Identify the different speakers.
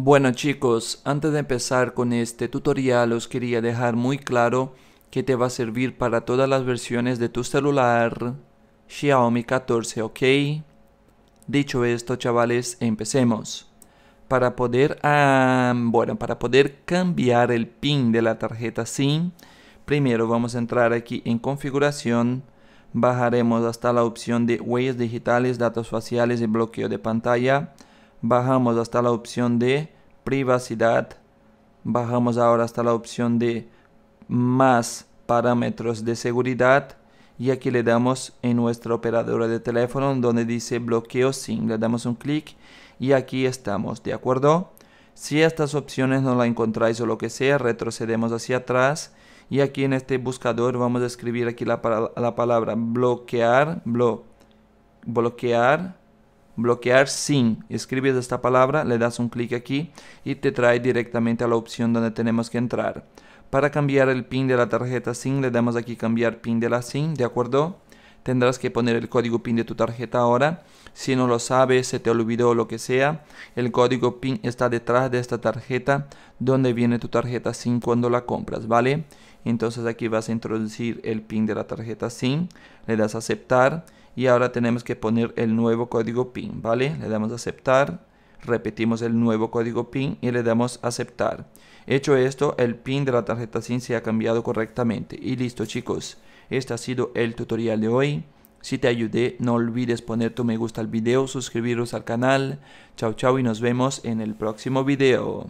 Speaker 1: Bueno chicos, antes de empezar con este tutorial os quería dejar muy claro que te va a servir para todas las versiones de tu celular Xiaomi 14, ¿ok? Dicho esto chavales, empecemos. Para poder, bueno, para poder cambiar el pin de la tarjeta SIM, primero vamos a entrar aquí en configuración, bajaremos hasta la opción de huellas digitales, datos faciales y bloqueo de pantalla bajamos hasta la opción de privacidad, bajamos ahora hasta la opción de más parámetros de seguridad y aquí le damos en nuestra operadora de teléfono donde dice bloqueo sin, le damos un clic y aquí estamos, ¿de acuerdo? Si estas opciones no la encontráis o lo que sea, retrocedemos hacia atrás y aquí en este buscador vamos a escribir aquí la, palabra bloquear, bloquear bloquear sin. Escribes esta palabra, le das un clic aquí y te trae directamente a la opción donde tenemos que entrar. Para cambiar el pin de la tarjeta sin le damos aquí cambiar pin de la SIM, ¿de acuerdo? Tendrás que poner el código pin de tu tarjeta ahora. Si no lo sabes, se te olvidó o lo que sea, el código pin está detrás de esta tarjeta donde viene tu tarjeta sin cuando la compras, ¿vale? Entonces aquí vas a introducir el pin de la tarjeta sin le das a aceptar y ahora tenemos que poner el nuevo código PIN, ¿vale? Le damos a aceptar, repetimos el nuevo código PIN y le damos a aceptar. Hecho esto, el PIN de la tarjeta SIM se ha cambiado correctamente. Y listo chicos, este ha sido el tutorial de hoy. Si te ayudé, no olvides poner tu me gusta al video, suscribiros al canal. Chau chau y nos vemos en el próximo video.